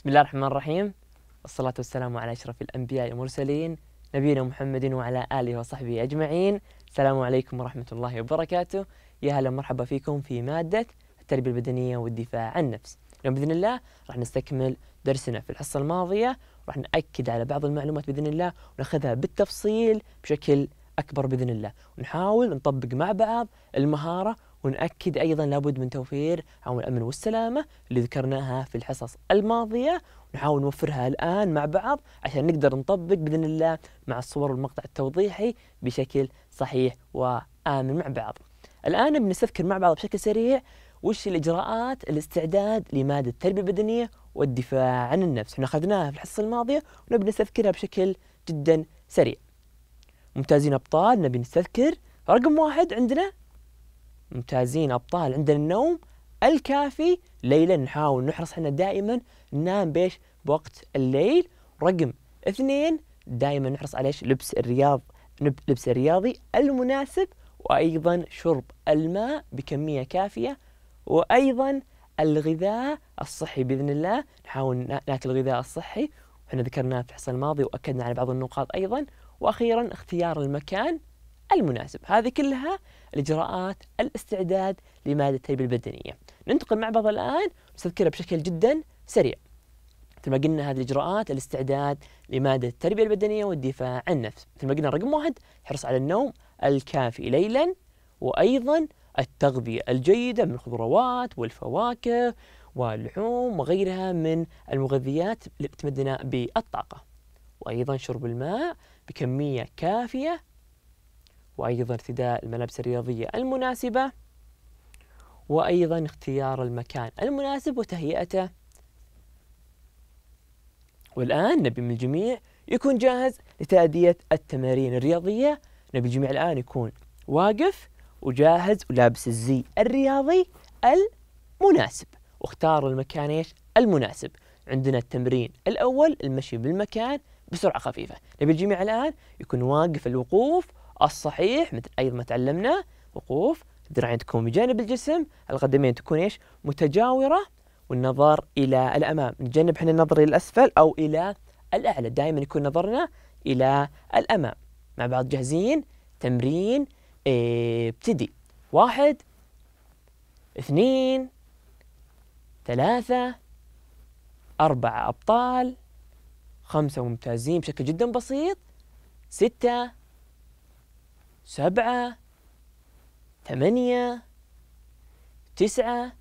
بسم الله الرحمن الرحيم والصلاة والسلام على أشرف الأنبياء والمرسلين نبينا محمد وعلى آله وصحبه أجمعين السلام عليكم ورحمة الله وبركاته يا هلا مرحبا فيكم في مادة التربية البدنية والدفاع عن النفس اليوم بإذن الله راح نستكمل درسنا في الحصة الماضية راح نأكد على بعض المعلومات بإذن الله وناخذها بالتفصيل بشكل أكبر بإذن الله ونحاول نطبق مع بعض المهارة ونأكد أيضا لابد من توفير عوامل الأمن والسلامة اللي ذكرناها في الحصص الماضية ونحاول نوفرها الآن مع بعض عشان نقدر نطبق بإذن الله مع الصور والمقطع التوضيحي بشكل صحيح وآمن مع بعض الآن بنستذكر مع بعض بشكل سريع وش الإجراءات الاستعداد لمادة التربية البدنية والدفاع عن النفس احنا أخذناها في الحصة الماضية ونبي نستذكرها بشكل جدا سريع ممتازين أبطال نبي نستذكر رقم واحد عندنا ممتازين أبطال عندنا النوم الكافي ليلا نحاول نحرص احنا دائما ننام بيش بوقت الليل رقم اثنين دائما نحرص على لبس الرياض لبس الرياضي المناسب وأيضا شرب الماء بكمية كافية وأيضا الغذاء الصحي بإذن الله نحاول ناكل الغذاء الصحي احنا ذكرناه في الحصة الماضي وأكدنا على بعض النقاط أيضا وأخيرا اختيار المكان المناسب هذه كلها الإجراءات الاستعداد لمادة التربية البدنية ننتقل مع بعض الآن نستذكرها بشكل جدا سريع مثل ما قلنا هذه الإجراءات الاستعداد لمادة التربية البدنية والدفاع عن النفس مثل ما قلنا رقم واحد الحرص على النوم الكافي ليلا وأيضا التغذية الجيدة من الخضروات والفواكه واللحوم وغيرها من المغذيات اللي تمدنا بالطاقة وأيضا شرب الماء بكمية كافية وأيضا ارتداء الملابس الرياضية المناسبة وأيضا اختيار المكان المناسب وتهيئته والآن نبي من الجميع يكون جاهز لتأدية التمارين الرياضية نبي الجميع الآن يكون واقف وجاهز ولابس الزي الرياضي المناسب واختار المكان ايش المناسب عندنا التمرين الأول المشي بالمكان بسرعة خفيفة نبي الجميع الآن يكون واقف الوقوف الصحيح مثل أيضا ما تعلمنا وقوف الذراعين تكون بجانب الجسم القدمين تكون إيش متجاورة والنظر إلى الأمام نتجنب احنا النظر إلى الأسفل أو إلى الأعلى دائما يكون نظرنا إلى الأمام مع بعض جاهزين تمرين إيه، ابتدي واحد اثنين ثلاثة أربعة أبطال خمسة ممتازين بشكل جدا بسيط ستة سبعة ثمانية تسعة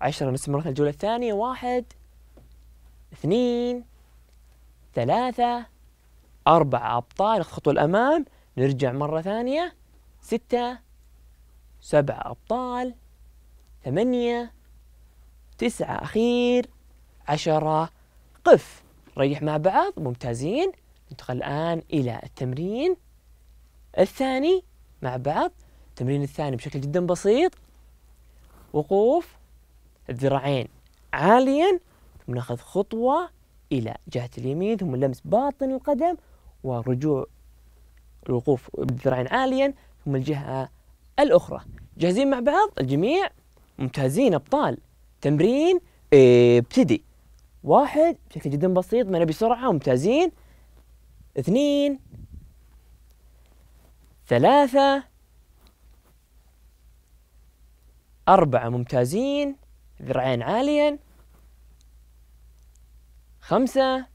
عشرة نستمر الجولة الثانية واحد اثنين ثلاثة أربعة أبطال خطوة الأمام نرجع مرة ثانية ستة سبعة أبطال ثمانية تسعة أخير عشرة قف ريح مع بعض ممتازين ننتقل الآن إلى التمرين الثاني مع بعض التمرين الثاني بشكل جدا بسيط وقوف الذراعين عاليا ثم ناخذ خطوة إلى جهة اليمين ثم لمس باطن القدم ورجوع الوقوف بالذراعين عاليا ثم الجهة الأخرى جاهزين مع بعض الجميع ممتازين أبطال تمرين ابتدي واحد بشكل جدا بسيط ما نبي سرعة ممتازين اثنين ثلاثة أربعة ممتازين ذرعين عاليا خمسة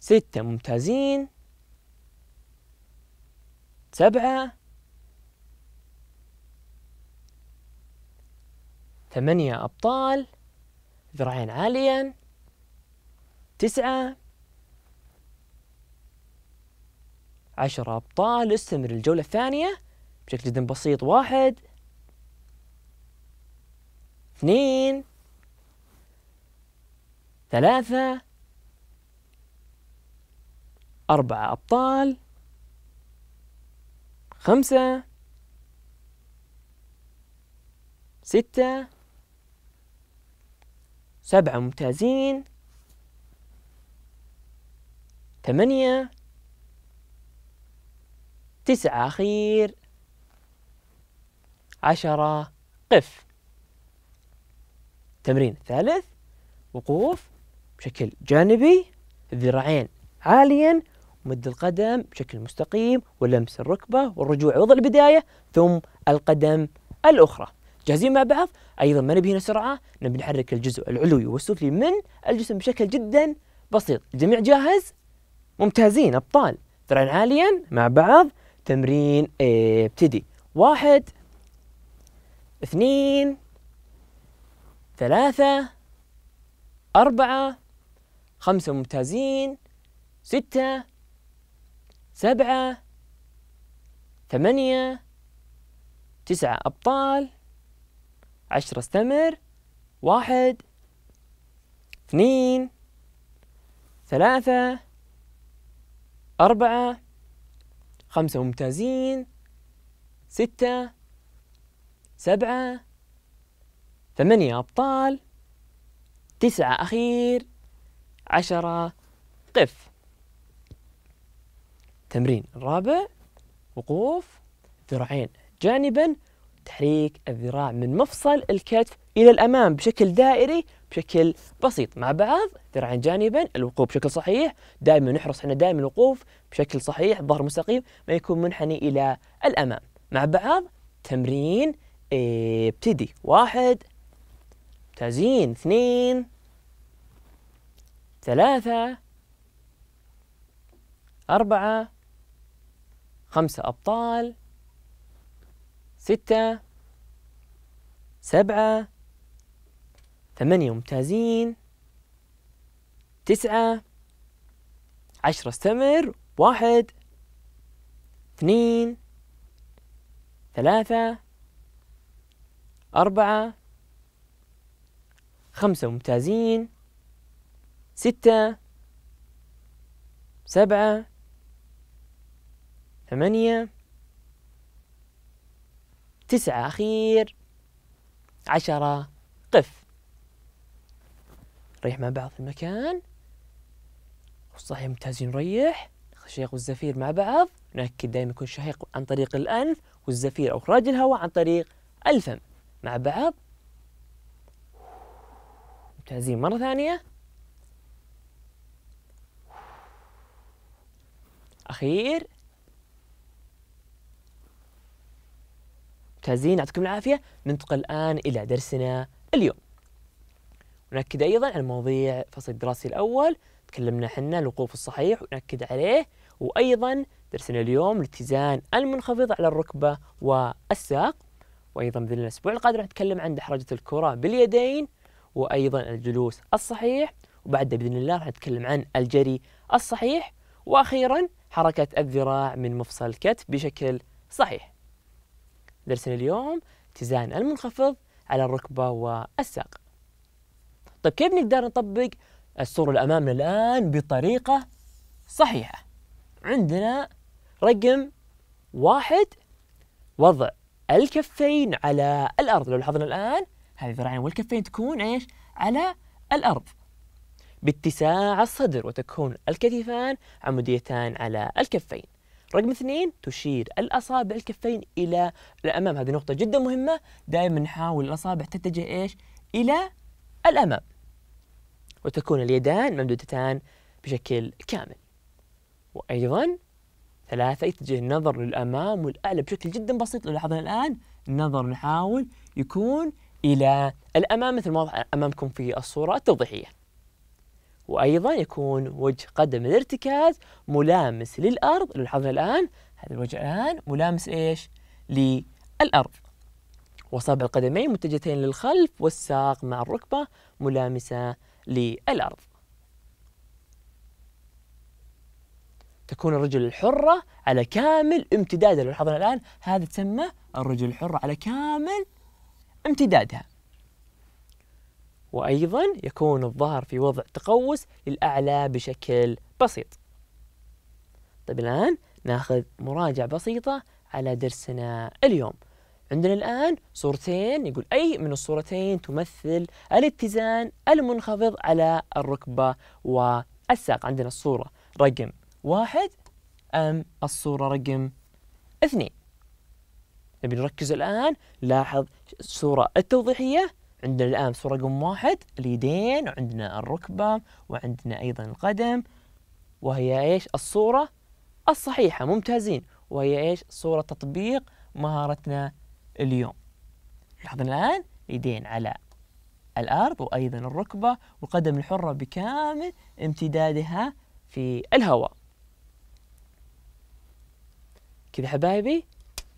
ستة ممتازين سبعة ثمانية أبطال ذراعين عاليا تسعة عشرة أبطال استمر الجولة الثانية بشكل جدا بسيط واحد اثنين ثلاثة أربعة أبطال خمسة ستة سبعة ممتازين ثمانية تسعة خير عشرة قف تمرين ثالث وقوف بشكل جانبي الذراعين عاليا مد القدم بشكل مستقيم ولمس الركبة والرجوع وضع البداية ثم القدم الأخرى جاهزين مع بعض أيضا ما نبي هنا سرعة نبي نحرك الجزء العلوي والسفلي من الجسم بشكل جدا بسيط الجميع جاهز ممتازين أبطال ذراعين عاليا مع بعض تمرين آه، ابتدي واحد اثنين ثلاثة أربعة خمسة ممتازين ستة سبعة ثمانية تسعة أبطال عشرة استمر واحد اثنين ثلاثة أربعة خمسة ممتازين ستة سبعة ثمانية أبطال تسعة أخير عشرة قف تمرين الرابع وقوف ذراعين جانبا تحريك الذراع من مفصل الكتف إلى الأمام بشكل دائري بشكل بسيط مع بعض ذراعين جانبا الوقوف بشكل صحيح دائما نحرص احنا دائما الوقوف بشكل صحيح ظهر مستقيم ما يكون منحني الى الامام مع بعض تمرين ابتدي واحد ممتازين اثنين ثلاثة أربعة خمسة أبطال ستة سبعة ثمانية ممتازين تسعة عشرة استمر واحد اثنين ثلاثة أربعة خمسة ممتازين ستة سبعة ثمانية تسعة أخير عشرة قف نريح مع بعض في المكان والصحيح ممتازين نريح الشهيق والزفير مع بعض نأكد دائما يكون الشهيق عن طريق الأنف والزفير أو إخراج الهواء عن طريق الفم مع بعض ممتازين مرة ثانية أخير ممتازين يعطيكم العافية ننتقل الآن إلى درسنا اليوم ونأكد أيضا على مواضيع فصل الدراسي الأول تكلمنا حنا الوقوف الصحيح ونأكد عليه وأيضا درسنا اليوم الاتزان المنخفض على الركبة والساق وأيضا بإذن الأسبوع القادم راح نتكلم عن دحرجة الكرة باليدين وأيضا الجلوس الصحيح وبعدها بإذن الله راح نتكلم عن الجري الصحيح وأخيرا حركة الذراع من مفصل الكتف بشكل صحيح درسنا اليوم اتزان المنخفض على الركبة والساق طيب كيف نقدر نطبق السور الأمامنا الآن بطريقة صحيحة عندنا رقم واحد وضع الكفين على الأرض لو لاحظنا الآن هذه الذراعين والكفين تكون إيش على الأرض باتساع الصدر وتكون الكتفان عموديتان على الكفين رقم اثنين تشير الأصابع الكفين إلى الأمام هذه نقطة جدا مهمة دائما نحاول الأصابع تتجه إيش إلى الأمام وتكون اليدان ممدودتان بشكل كامل وأيضا ثلاثة يتجه النظر للأمام والأعلى بشكل جدا بسيط لو لاحظنا الآن النظر نحاول يكون إلى الأمام مثل ما واضح أمامكم في الصورة التوضيحية وأيضا يكون وجه قدم الارتكاز ملامس للأرض لو لاحظنا الآن هذا الوجه الآن ملامس إيش للأرض وصابع القدمين متجهتين للخلف والساق مع الركبة ملامسة للأرض تكون الرجل الحرة على كامل امتدادها لو لاحظنا الآن هذا تسمى الرجل الحرة على كامل امتدادها وأيضا يكون الظهر في وضع تقوس للأعلى بشكل بسيط طيب الآن ناخذ مراجعة بسيطة على درسنا اليوم عندنا الآن صورتين يقول أي من الصورتين تمثل الاتزان المنخفض على الركبة والساق عندنا الصورة رقم واحد أم الصورة رقم اثنين نبي نركز الآن لاحظ الصورة التوضيحية عندنا الآن صورة رقم واحد اليدين وعندنا الركبة وعندنا أيضا القدم وهي إيش الصورة الصحيحة ممتازين وهي إيش صورة تطبيق مهارتنا اليوم لاحظنا الآن اليدين على الأرض وأيضا الركبة والقدم الحرة بكامل امتدادها في الهواء كذا حبايبي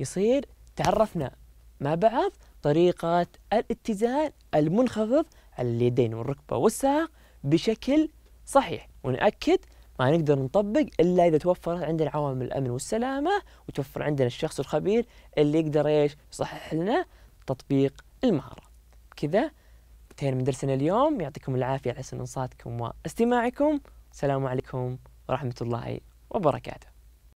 يصير تعرفنا مع بعض طريقة الاتزان المنخفض على اليدين والركبة والساق بشكل صحيح ونأكد ما نقدر نطبق الا اذا توفرت عندنا عوامل الامن والسلامه وتوفر عندنا الشخص الخبير اللي يقدر ايش يصحح لنا تطبيق المهاره كذا انتهينا من درسنا اليوم يعطيكم العافيه على حسن انصاتكم واستماعكم السلام عليكم ورحمه الله وبركاته